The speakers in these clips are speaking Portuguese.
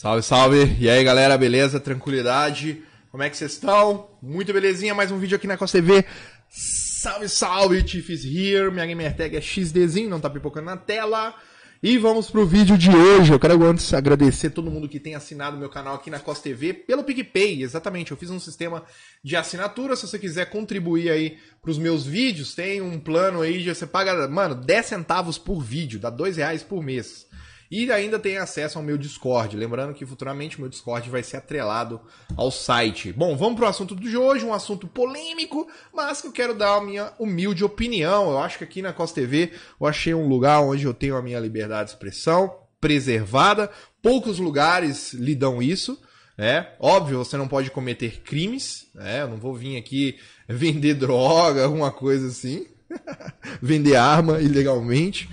Salve, salve! E aí galera, beleza? Tranquilidade? Como é que vocês estão? Muito belezinha, mais um vídeo aqui na Costa TV. Salve, salve! Tiffs is here, minha gamer tag é XDzinho, não tá pipocando na tela. E vamos pro vídeo de hoje. Eu quero antes agradecer todo mundo que tem assinado meu canal aqui na Costa TV pelo PicPay. Exatamente, eu fiz um sistema de assinatura. Se você quiser contribuir aí pros meus vídeos, tem um plano aí, você paga, mano, 10 centavos por vídeo, dá 2 reais por mês. E ainda tem acesso ao meu Discord. Lembrando que futuramente o meu Discord vai ser atrelado ao site. Bom, vamos para o assunto de hoje, um assunto polêmico, mas que eu quero dar a minha humilde opinião. Eu acho que aqui na Costa TV eu achei um lugar onde eu tenho a minha liberdade de expressão preservada. Poucos lugares lhe dão isso. É, óbvio, você não pode cometer crimes, né? Eu não vou vir aqui vender droga, alguma coisa assim. vender arma ilegalmente.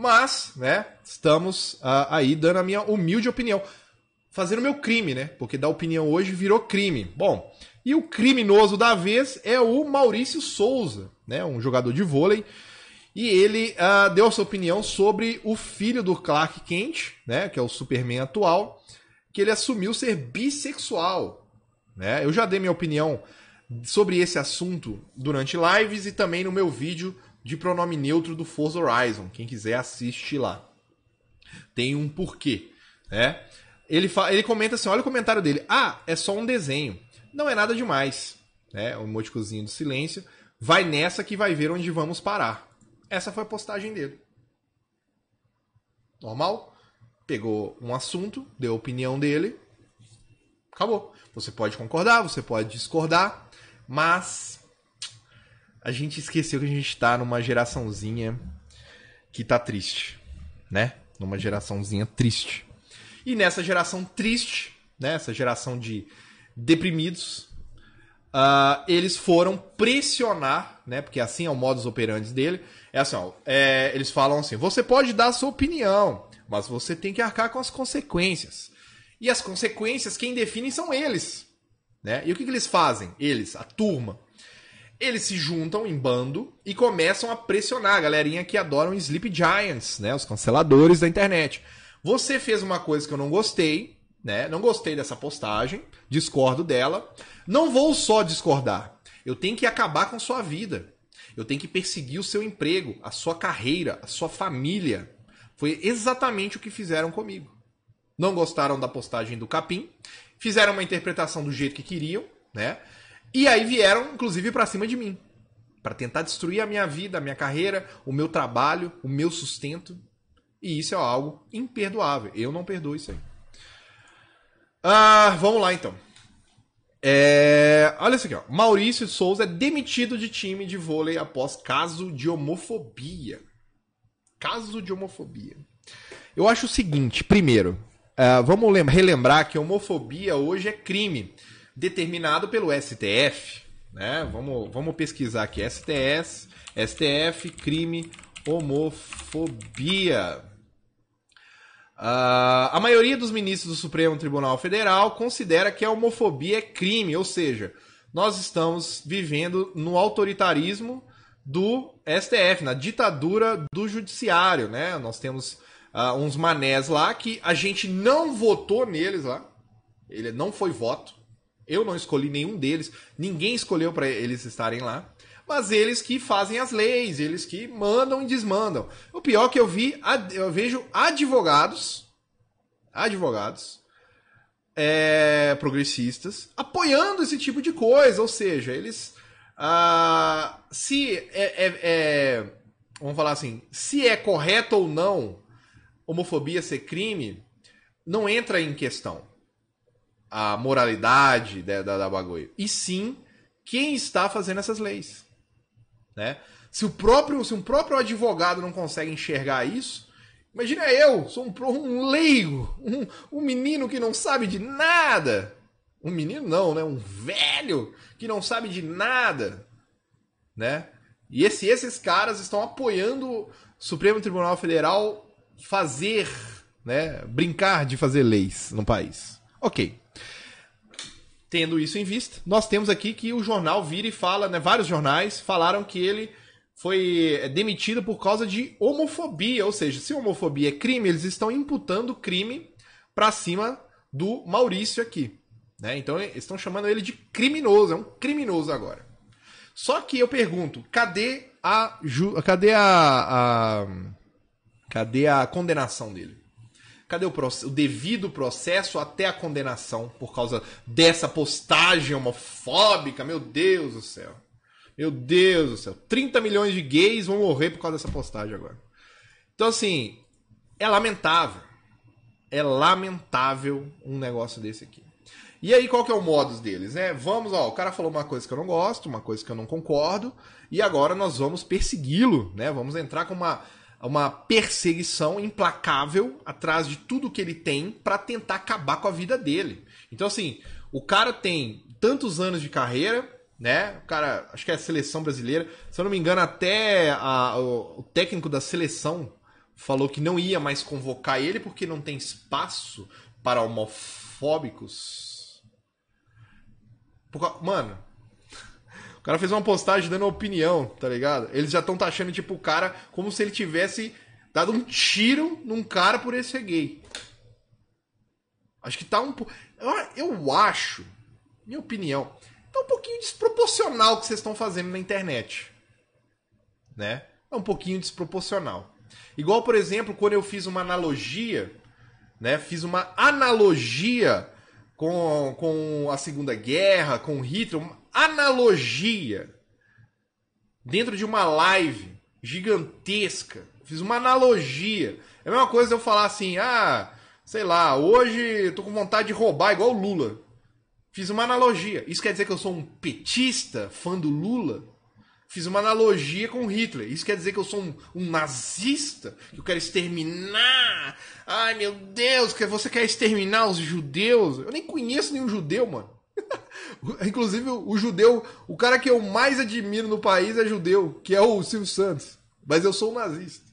Mas, né, estamos uh, aí dando a minha humilde opinião. Fazendo meu crime, né? Porque dar opinião hoje virou crime. Bom, e o criminoso da vez é o Maurício Souza, né? Um jogador de vôlei. E ele uh, deu a sua opinião sobre o filho do Clark Kent, né? Que é o Superman atual, que ele assumiu ser bissexual. Né? Eu já dei minha opinião sobre esse assunto durante lives e também no meu vídeo de pronome neutro do Forza Horizon. Quem quiser assiste lá. Tem um porquê, né? Ele, ele comenta assim, olha o comentário dele. Ah, é só um desenho. Não é nada demais, né? O um emoticozinho do silêncio. Vai nessa que vai ver onde vamos parar. Essa foi a postagem dele. Normal? Pegou um assunto, deu a opinião dele. Acabou. Você pode concordar, você pode discordar, mas a gente esqueceu que a gente tá numa geraçãozinha que tá triste, né? Numa geraçãozinha triste. E nessa geração triste, né? Essa geração de deprimidos, uh, eles foram pressionar, né? Porque assim é o modus operandi dele. É assim, ó, é, eles falam assim: você pode dar a sua opinião, mas você tem que arcar com as consequências. E as consequências, quem define são eles. Né? E o que, que eles fazem? Eles, a turma, eles se juntam em bando e começam a pressionar a galerinha que adoram Sleep Giants, né? Os canceladores da internet. Você fez uma coisa que eu não gostei, né? Não gostei dessa postagem, discordo dela. Não vou só discordar. Eu tenho que acabar com sua vida. Eu tenho que perseguir o seu emprego, a sua carreira, a sua família. Foi exatamente o que fizeram comigo. Não gostaram da postagem do Capim, fizeram uma interpretação do jeito que queriam, né? E aí vieram, inclusive, para cima de mim. para tentar destruir a minha vida, a minha carreira, o meu trabalho, o meu sustento. E isso é algo imperdoável. Eu não perdoo isso aí. Ah, vamos lá então. É... Olha isso aqui, ó. Maurício Souza é demitido de time de vôlei após caso de homofobia. Caso de homofobia. Eu acho o seguinte, primeiro, uh, vamos relembrar que homofobia hoje é crime determinado pelo STF. Né? Vamos, vamos pesquisar aqui: STS, STF, crime, homofobia. Uh, a maioria dos ministros do Supremo Tribunal Federal considera que a homofobia é crime, ou seja, nós estamos vivendo no autoritarismo do STF, na ditadura do judiciário, né? Nós temos uh, uns manés lá que a gente não votou neles lá. Ele não foi voto. Eu não escolhi nenhum deles, ninguém escolheu para eles estarem lá. Mas eles que fazem as leis, eles que mandam e desmandam. O pior é que eu vi, eu vejo advogados, advogados, é, progressistas apoiando esse tipo de coisa, ou seja, eles ah, se é, é, é, vamos falar assim, se é correto ou não homofobia ser crime, não entra em questão a moralidade da, da, da bagulho. E sim quem está fazendo essas leis. Né? Se o próprio, se um próprio advogado não consegue enxergar isso, imagina eu, sou um, um leigo, um, um menino que não sabe de nada. Um menino não, né? Um velho que não sabe de nada, né? E esse, esses caras estão apoiando o Supremo Tribunal Federal fazer, né? Brincar de fazer leis no país. Ok. Tendo isso em vista, nós temos aqui que o jornal vira e fala, né? Vários jornais falaram que ele foi é, demitido por causa de homofobia, ou seja, se homofobia é crime, eles estão imputando crime para cima do Maurício aqui, né? Então eles é, estão chamando ele de criminoso, é um criminoso agora. Só que eu pergunto, cadê a cadê a, a cadê a condenação dele? Cadê o, o devido processo até a condenação por causa dessa postagem homofóbica? Meu Deus do céu. Meu Deus do céu. 30 milhões de gays vão morrer por causa dessa postagem agora. Então, assim, é lamentável. É lamentável um negócio desse aqui. E aí, qual que é o modus deles, né? Vamos, ó, o cara falou uma coisa que eu não gosto, uma coisa que eu não concordo, e agora nós vamos persegui-lo, né? Vamos entrar com uma é uma perseguição implacável atrás de tudo que ele tem para tentar acabar com a vida dele. Então, assim, o cara tem tantos anos de carreira, né? O cara, acho que é a seleção brasileira. Se eu não me engano, até a, o, o técnico da seleção falou que não ia mais convocar ele porque não tem espaço para homofóbicos. Porque, mano, o cara fez uma postagem dando opinião, tá ligado? Eles já estão taxando, tipo, o cara como se ele tivesse dado um tiro num cara por ele ser gay. Acho que tá um pouco. Eu, eu acho, minha opinião, tá um pouquinho desproporcional o que vocês estão fazendo na internet. Né? É um pouquinho desproporcional. Igual, por exemplo, quando eu fiz uma analogia, né? Fiz uma analogia com, com a Segunda Guerra, com Hitler, analogia dentro de uma live gigantesca. Fiz uma analogia. É a mesma coisa eu falar assim, ah, sei lá, hoje tô com vontade de roubar igual o Lula. Fiz uma analogia. Isso quer dizer que eu sou um petista, fã do Lula? Fiz uma analogia com Hitler. Isso quer dizer que eu sou um, um nazista? Que eu quero exterminar? Ai meu Deus, que você quer exterminar os judeus? Eu nem conheço nenhum judeu, mano. Inclusive, o judeu, o cara que eu mais admiro no país é judeu, que é o Silvio Santos. Mas eu sou um nazista.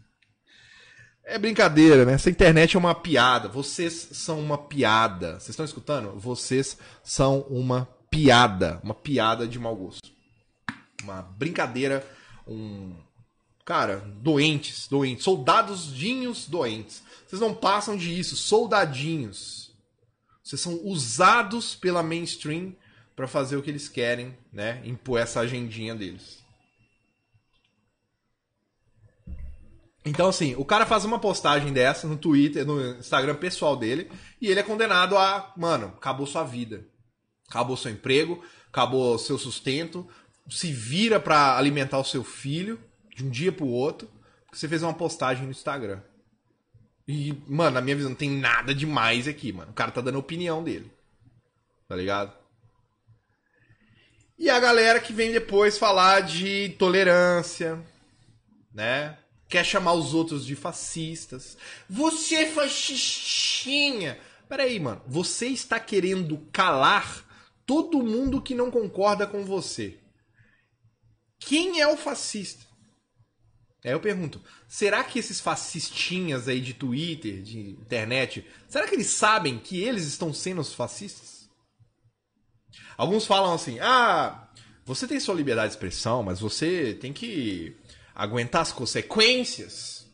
É brincadeira, né? Essa internet é uma piada. Vocês são uma piada. Vocês estão escutando? Vocês são uma piada. Uma piada de mau gosto. Uma brincadeira. Um. Cara, doentes, doentes. Soldadosdinhos doentes. Vocês não passam de isso. Soldadinhos. Vocês são usados pela mainstream para fazer o que eles querem, né? Impor essa agendinha deles. Então, assim, o cara faz uma postagem dessa no Twitter, no Instagram pessoal dele, e ele é condenado a, mano, acabou sua vida. Acabou seu emprego, acabou seu sustento, se vira para alimentar o seu filho de um dia pro outro, porque você fez uma postagem no Instagram. E, mano, na minha visão, não tem nada demais aqui, mano. O cara tá dando a opinião dele. Tá ligado? E a galera que vem depois falar de tolerância, né? Quer chamar os outros de fascistas. Você é fascistinha! Peraí, mano. Você está querendo calar todo mundo que não concorda com você. Quem é o fascista? Aí eu pergunto, será que esses fascistinhas aí de Twitter, de internet, será que eles sabem que eles estão sendo os fascistas? Alguns falam assim: "Ah, você tem sua liberdade de expressão, mas você tem que aguentar as consequências".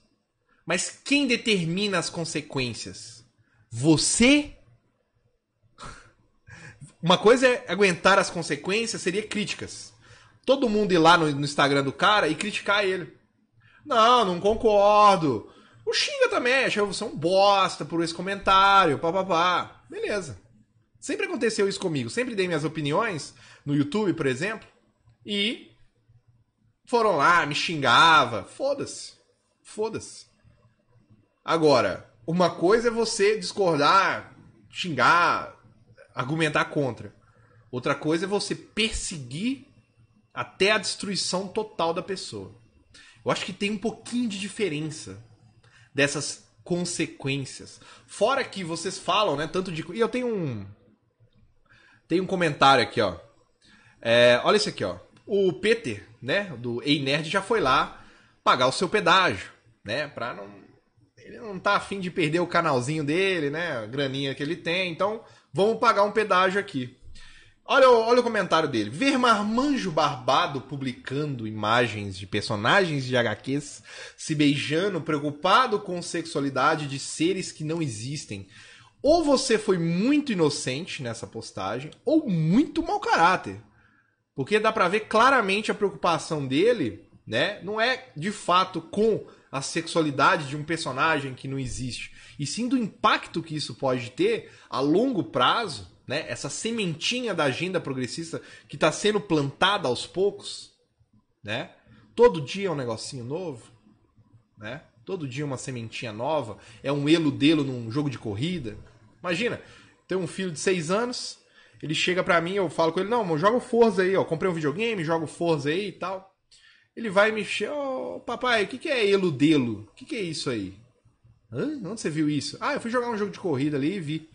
Mas quem determina as consequências? Você? Uma coisa é aguentar as consequências, seria críticas. Todo mundo ir lá no, no Instagram do cara e criticar ele. Não, não concordo. O xinga também, achei você um bosta por esse comentário, papapá. Beleza. Sempre aconteceu isso comigo. Sempre dei minhas opiniões no YouTube, por exemplo, e foram lá, me xingava. Foda-se. Foda-se. Agora, uma coisa é você discordar, xingar, argumentar contra. Outra coisa é você perseguir até a destruição total da pessoa. Eu acho que tem um pouquinho de diferença dessas consequências. Fora que vocês falam, né? Tanto de. E eu tenho um. Tem um comentário aqui, ó. É, olha isso aqui, ó. O Peter, né? Do Ei Nerd já foi lá pagar o seu pedágio, né? Pra não. Ele não tá afim de perder o canalzinho dele, né? A graninha que ele tem. Então, vamos pagar um pedágio aqui. Olha, olha o comentário dele. Ver marmanjo barbado publicando imagens de personagens de HQs se beijando, preocupado com sexualidade de seres que não existem. Ou você foi muito inocente nessa postagem, ou muito mau caráter. Porque dá pra ver claramente a preocupação dele, né? Não é de fato com a sexualidade de um personagem que não existe, e sim do impacto que isso pode ter a longo prazo né? Essa sementinha da agenda progressista que está sendo plantada aos poucos, né? Todo dia é um negocinho novo, né? Todo dia uma sementinha nova, é um elo-delo num jogo de corrida. Imagina, tem um filho de seis anos, ele chega para mim, eu falo com ele, não, joga o Forza aí, ó, comprei um videogame, joga o Forza aí e tal. Ele vai me chama, oh, papai, o que, que é delo? O que, que é isso aí? Hã? Onde você viu isso? Ah, eu fui jogar um jogo de corrida ali e vi.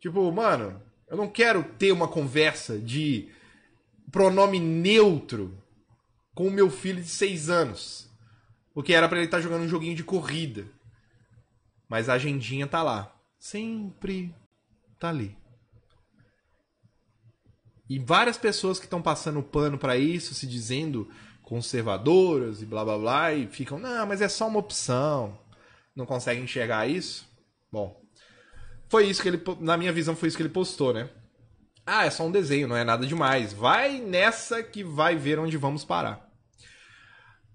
Tipo, mano, eu não quero ter uma conversa de pronome neutro com o meu filho de seis anos. Porque era para ele estar tá jogando um joguinho de corrida. Mas a agendinha tá lá. Sempre tá ali. E várias pessoas que estão passando pano para isso, se dizendo conservadoras e blá blá blá, e ficam, não, mas é só uma opção. Não consegue enxergar isso? Bom, foi isso que ele, na minha visão, foi isso que ele postou, né? Ah, é só um desenho, não é nada demais. Vai nessa que vai ver onde vamos parar.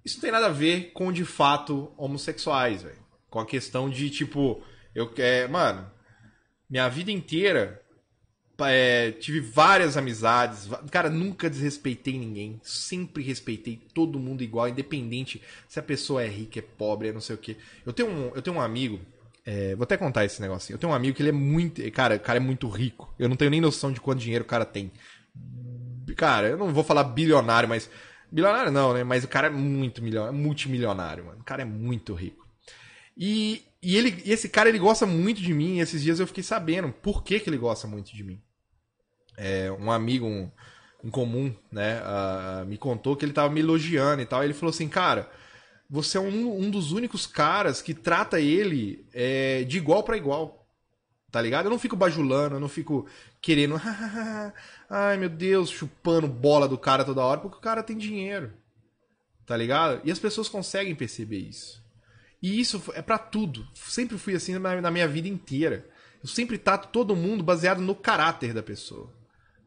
Isso não tem nada a ver com, de fato, homossexuais, velho. Com a questão de, tipo, eu é, Mano, minha vida inteira é, tive várias amizades. Cara, nunca desrespeitei ninguém. Sempre respeitei todo mundo igual, independente se a pessoa é rica, é pobre, é não sei o quê. Eu tenho um, eu tenho um amigo é, vou até contar esse negocinho. Eu tenho um amigo que ele é muito. Cara, o cara é muito rico. Eu não tenho nem noção de quanto dinheiro o cara tem. Cara, eu não vou falar bilionário, mas. Bilionário não, né? Mas o cara é muito milionário, é multimilionário, mano. O cara é muito rico. E, e ele, esse cara, ele gosta muito de mim. E esses dias eu fiquei sabendo por que, que ele gosta muito de mim. É, um amigo um, em comum, né? Uh, me contou que ele tava me elogiando e tal. E ele falou assim, cara você é um, um dos únicos caras que trata ele é, de igual para igual. Tá ligado? Eu não fico bajulando, eu não fico querendo. Ai meu Deus, chupando bola do cara toda hora, porque o cara tem dinheiro. Tá ligado? E as pessoas conseguem perceber isso. E isso é para tudo. Sempre fui assim na minha vida inteira. Eu sempre trato todo mundo baseado no caráter da pessoa.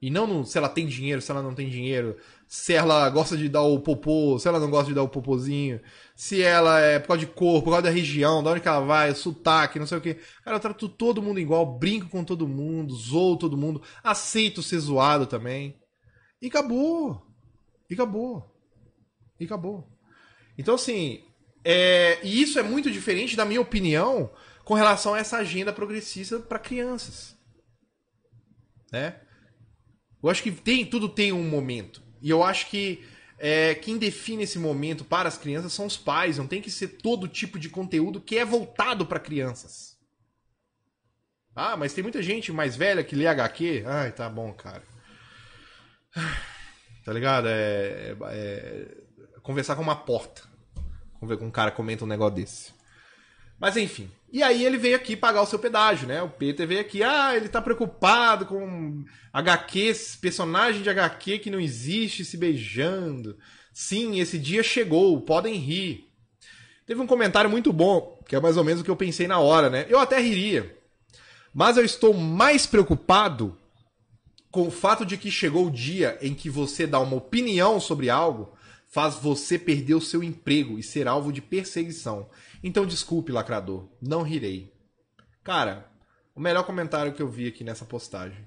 E não no se ela tem dinheiro, se ela não tem dinheiro, se ela gosta de dar o popô, se ela não gosta de dar o popôzinho, se ela é por causa de cor, por causa da região, da onde que ela vai, sotaque, não sei o que. Cara, eu trato todo mundo igual, brinco com todo mundo, zoo todo mundo, aceito ser zoado também. E acabou. E acabou. E acabou. Então, assim, é... e isso é muito diferente da minha opinião com relação a essa agenda progressista para crianças. Né? Eu acho que tem, tudo tem um momento. E eu acho que é, quem define esse momento para as crianças são os pais. Não tem que ser todo tipo de conteúdo que é voltado para crianças. Ah, mas tem muita gente mais velha que lê HQ. Ai, tá bom, cara. Tá ligado? É, é, é conversar com uma porta. Vamos ver com um cara comenta um negócio desse. Mas enfim. E aí ele veio aqui pagar o seu pedágio, né? O Peter veio aqui, ah, ele tá preocupado com Hq personagem de HQ que não existe se beijando. Sim, esse dia chegou, podem rir. Teve um comentário muito bom, que é mais ou menos o que eu pensei na hora, né? Eu até riria. Mas eu estou mais preocupado com o fato de que chegou o dia em que você dá uma opinião sobre algo faz você perder o seu emprego e ser alvo de perseguição. Então desculpe, lacrador, não rirei. Cara, o melhor comentário que eu vi aqui nessa postagem.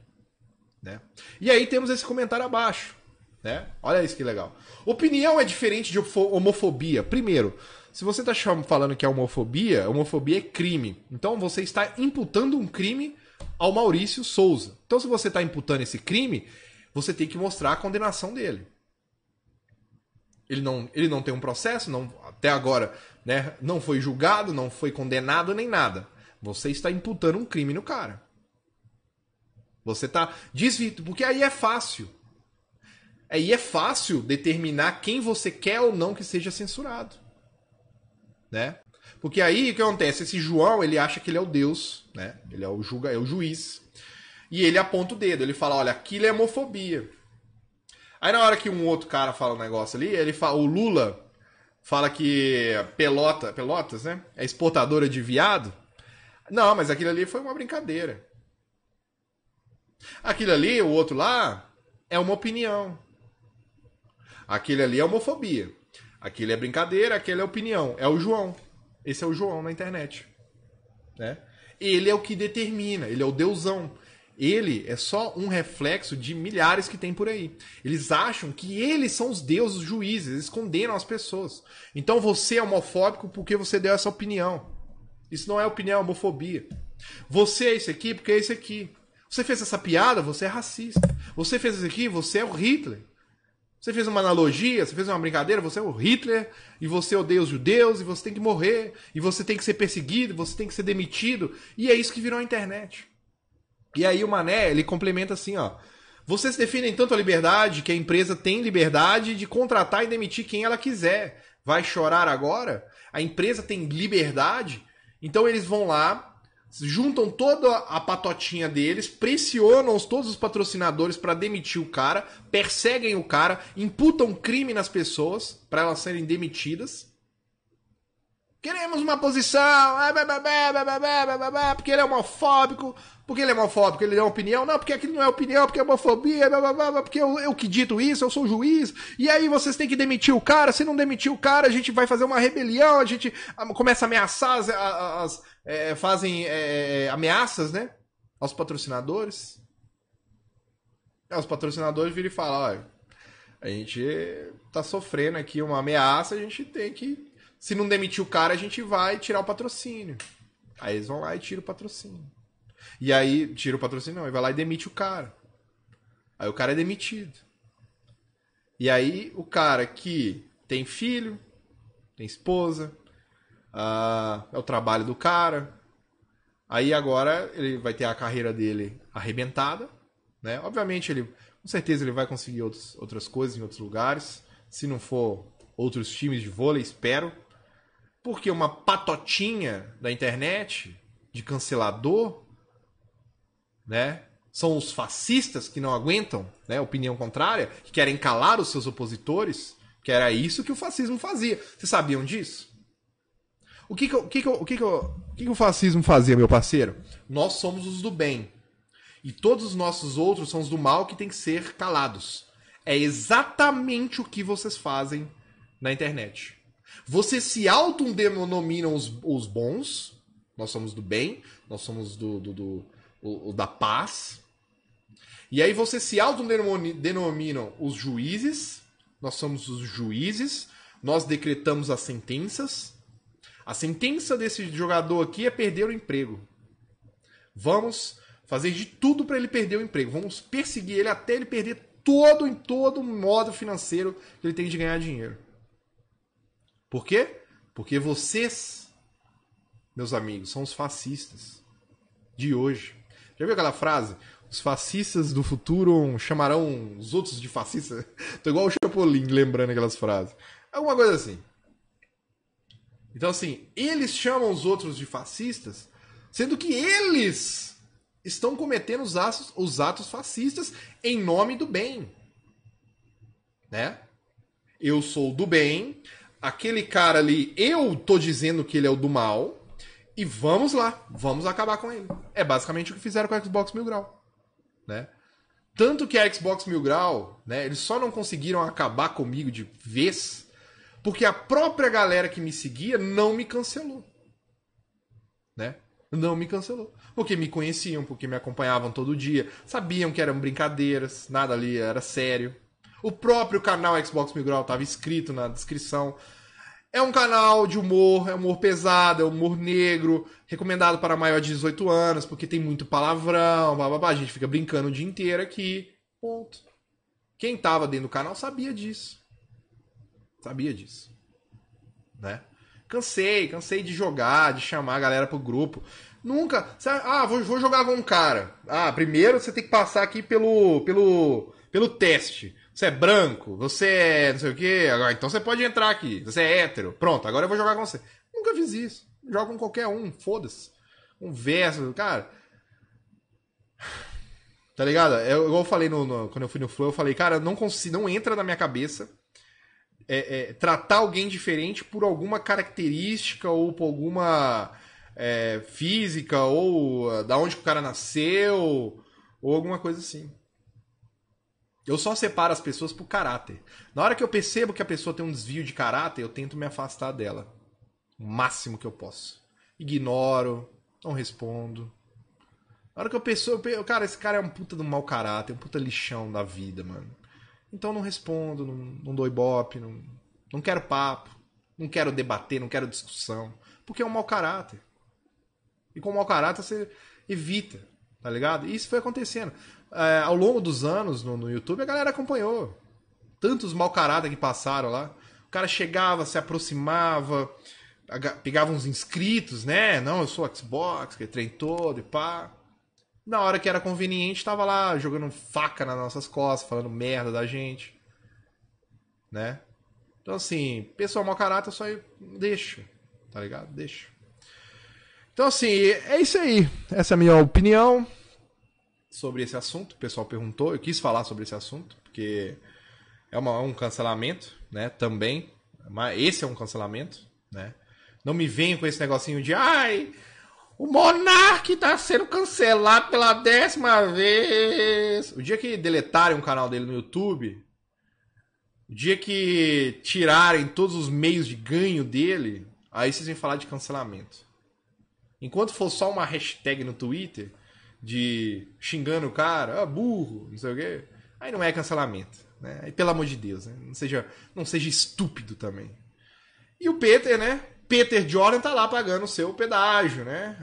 Né? E aí temos esse comentário abaixo. Né? Olha isso que legal. Opinião é diferente de homofobia. Primeiro, se você está falando que é homofobia, homofobia é crime. Então você está imputando um crime ao Maurício Souza. Então se você está imputando esse crime, você tem que mostrar a condenação dele. Ele não, ele não tem um processo, não, até agora né? Não foi julgado, não foi condenado nem nada. Você está imputando um crime no cara. Você está desviando, porque aí é fácil. Aí é fácil determinar quem você quer ou não que seja censurado, né? Porque aí o que acontece? Esse João, ele acha que ele é o Deus, né? Ele é o julga, é o juiz. E ele aponta o dedo, ele fala, olha, aquilo é homofobia. Aí na hora que um outro cara fala um negócio ali, ele fala, o Lula fala que Pelota, Pelotas, né? É exportadora de viado. Não, mas aquilo ali foi uma brincadeira. Aquilo ali, o outro lá, é uma opinião. Aquele ali é homofobia. Aquele é brincadeira, aquele é opinião. É o João. Esse é o João na internet. Né? Ele é o que determina, ele é o deusão. Ele é só um reflexo de milhares que tem por aí. Eles acham que eles são os deuses, os juízes, eles condenam as pessoas. Então você é homofóbico porque você deu essa opinião. Isso não é opinião, é homofobia. Você é isso aqui porque é isso aqui. Você fez essa piada, você é racista. Você fez isso aqui, você é o Hitler. Você fez uma analogia, você fez uma brincadeira, você é o Hitler, e você odeia os judeus, e você tem que morrer, e você tem que ser perseguido, você tem que ser demitido. E é isso que virou a internet. E aí o Mané, ele complementa assim, ó. Vocês definem tanto a liberdade que a empresa tem liberdade de contratar e demitir quem ela quiser. Vai chorar agora? A empresa tem liberdade? Então eles vão lá, juntam toda a patotinha deles, pressionam todos os patrocinadores para demitir o cara, perseguem o cara, imputam crime nas pessoas para elas serem demitidas. Queremos uma posição, porque ele é homofóbico, porque ele é homofóbico, ele é opinião, não, porque aquilo não é opinião, porque é homofobia, porque eu, eu que dito isso, eu sou juiz, e aí vocês têm que demitir o cara, se não demitir o cara, a gente vai fazer uma rebelião, a gente começa a ameaçar, as, as é, fazem é, ameaças, né, aos patrocinadores. Os patrocinadores viram e falam, olha, a gente tá sofrendo aqui uma ameaça, a gente tem que se não demitir o cara, a gente vai tirar o patrocínio. Aí eles vão lá e tiram o patrocínio. E aí, tira o patrocínio, não, e vai lá e demite o cara. Aí o cara é demitido. E aí, o cara que tem filho, tem esposa, uh, é o trabalho do cara. Aí agora ele vai ter a carreira dele arrebentada, né? Obviamente ele, com certeza ele vai conseguir outros, outras coisas em outros lugares. Se não for outros times de vôlei, espero, porque uma patotinha da internet, de cancelador, né? São os fascistas que não aguentam, né? Opinião contrária, que querem calar os seus opositores, que era isso que o fascismo fazia. Vocês sabiam disso? O que que, o que, que, o que, que, o que, que o fascismo fazia, meu parceiro? Nós somos os do bem. E todos os nossos outros são os do mal que tem que ser calados. É exatamente o que vocês fazem na internet. Vocês se autodenominam os, os bons, nós somos do bem, nós somos do, do, do o, o da paz. E aí vocês se autodenominam os juízes, nós somos os juízes, nós decretamos as sentenças. A sentença desse jogador aqui é perder o emprego. Vamos fazer de tudo para ele perder o emprego. Vamos perseguir ele até ele perder todo em todo modo financeiro que ele tem de ganhar dinheiro. Por quê? Porque vocês, meus amigos, são os fascistas de hoje. Já viu aquela frase? Os fascistas do futuro chamarão os outros de fascista. Tô igual o Chapolin lembrando aquelas frases. É alguma coisa assim. Então, assim, eles chamam os outros de fascistas, sendo que eles estão cometendo os atos, os atos fascistas em nome do bem. Né? Eu sou do bem, aquele cara ali, eu tô dizendo que ele é o do mal, e vamos lá, vamos acabar com ele. É basicamente o que fizeram com a Xbox Mil Grau, né? Tanto que a Xbox Mil Grau, né, eles só não conseguiram acabar comigo de vez, porque a própria galera que me seguia não me cancelou, né? Não me cancelou. Porque me conheciam, porque me acompanhavam todo dia, sabiam que eram brincadeiras, nada ali era sério, o próprio canal Xbox Migral estava escrito na descrição. É um canal de humor, é humor pesado, é humor negro, recomendado para maior de 18 anos, porque tem muito palavrão, blá blá blá. A gente fica brincando o dia inteiro aqui. Ponto. Quem estava dentro do canal sabia disso. Sabia disso. Né? Cansei, cansei de jogar, de chamar a galera pro grupo. Nunca. ah, vou, vou jogar com um cara. Ah, primeiro você tem que passar aqui pelo, pelo, pelo teste você é branco, você é não sei o quê, agora, então você pode entrar aqui, você é hétero, pronto, agora eu vou jogar com você. Nunca fiz isso. Jogo com qualquer um, foda-se. Um verso, cara. Tá ligado? É, eu, igual eu falei no, no, quando eu fui no Flow, eu falei, cara, não consigo, não entra na minha cabeça é, é, tratar alguém diferente por alguma característica ou por alguma é, física ou ah, da onde o cara nasceu ou alguma coisa assim. Eu só separo as pessoas por caráter. Na hora que eu percebo que a pessoa tem um desvio de caráter, eu tento me afastar dela. O máximo que eu posso. Ignoro, não respondo. Na hora que eu percebo, cara, esse cara é um puta de mau caráter, um puta lixão da vida, mano. Então não respondo, não, não dou ibope, não, não quero papo, não quero debater, não quero discussão. Porque é um mau caráter. E com mau caráter você evita, tá ligado? E isso foi acontecendo é, ao longo dos anos no, no YouTube, a galera acompanhou. Tantos mal caráter que passaram lá. O cara chegava, se aproximava, pegava uns inscritos, né? Não, eu sou Xbox, que é trem todo e pá. Na hora que era conveniente, tava lá jogando faca nas nossas costas, falando merda da gente. Né? Então, assim, pessoal mau caráter só deixa, tá ligado? Deixa. Então, assim, é isso aí. Essa é a minha opinião sobre esse assunto. O pessoal perguntou, eu quis falar sobre esse assunto, porque é uma, é um cancelamento, né? Também. Mas esse é um cancelamento, né? Não me venha com esse negocinho de ai, o Monarque tá sendo cancelado pela décima vez. O dia que deletarem um canal dele no YouTube, o dia que tirarem todos os meios de ganho dele, aí vocês vêm falar de cancelamento. Enquanto for só uma hashtag no Twitter, de xingando o cara, ah, burro, não sei o quê. Aí não é cancelamento. Né? pelo amor de Deus, né? não, seja, não seja estúpido também. E o Peter, né? Peter Jordan tá lá pagando o seu pedágio, né?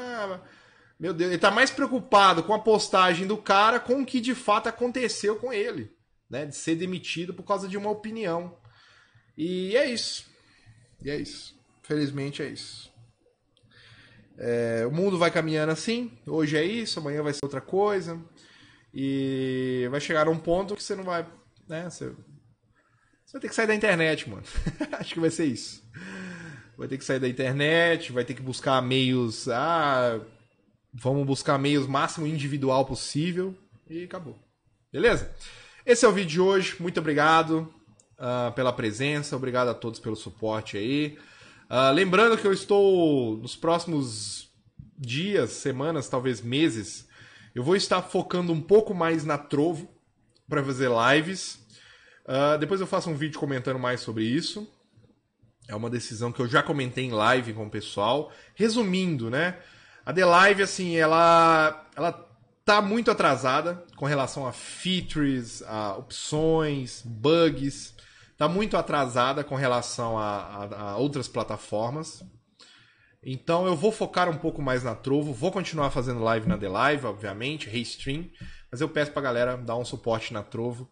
Meu Deus, ele tá mais preocupado com a postagem do cara com o que de fato aconteceu com ele, né? De ser demitido por causa de uma opinião. E é isso. E é isso. Felizmente é isso. É, o mundo vai caminhando assim, hoje é isso, amanhã vai ser outra coisa, e vai chegar a um ponto que você não vai. Né, você, você vai ter que sair da internet, mano. Acho que vai ser isso. Vai ter que sair da internet, vai ter que buscar meios. Ah, vamos buscar meios máximo individual possível, e acabou. Beleza? Esse é o vídeo de hoje. Muito obrigado uh, pela presença, obrigado a todos pelo suporte aí. Uh, lembrando que eu estou nos próximos dias, semanas, talvez meses, eu vou estar focando um pouco mais na Trovo para fazer lives. Uh, depois eu faço um vídeo comentando mais sobre isso. É uma decisão que eu já comentei em live com o pessoal. Resumindo, né? A The Live, assim, ela, ela tá muito atrasada com relação a features, a opções, bugs está muito atrasada com relação a, a, a outras plataformas. Então eu vou focar um pouco mais na Trovo, vou continuar fazendo live na The Live, obviamente, Restream, mas eu peço pra galera dar um suporte na Trovo,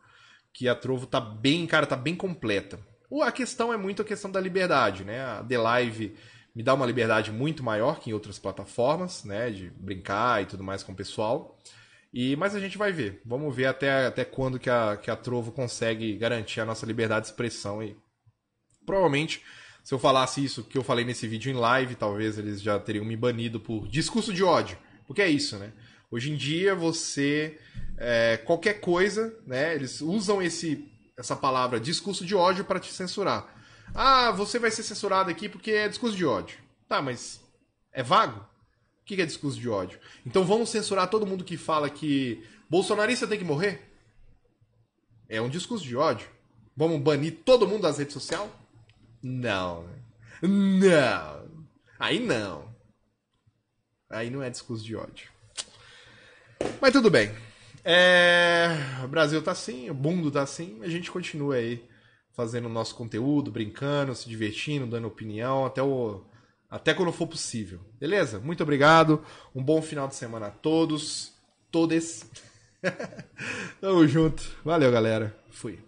que a Trovo tá bem, cara, tá bem completa. A questão é muito a questão da liberdade, né? A The Live me dá uma liberdade muito maior que em outras plataformas, né, de brincar e tudo mais com o pessoal. E, mas a gente vai ver. Vamos ver até, até quando que a, que a Trovo consegue garantir a nossa liberdade de expressão aí. Provavelmente, se eu falasse isso que eu falei nesse vídeo em live, talvez eles já teriam me banido por discurso de ódio. Porque é isso, né? Hoje em dia você. É, qualquer coisa, né? Eles usam esse, essa palavra discurso de ódio para te censurar. Ah, você vai ser censurado aqui porque é discurso de ódio. Tá, mas é vago? O que é discurso de ódio? Então vamos censurar todo mundo que fala que bolsonarista tem que morrer? É um discurso de ódio. Vamos banir todo mundo das redes sociais? Não. Não. Aí não. Aí não é discurso de ódio. Mas tudo bem. É... O Brasil tá assim, o mundo tá assim, a gente continua aí fazendo o nosso conteúdo, brincando, se divertindo, dando opinião, até o até quando for possível. Beleza? Muito obrigado. Um bom final de semana a todos, todes. Tamo junto. Valeu, galera. Fui.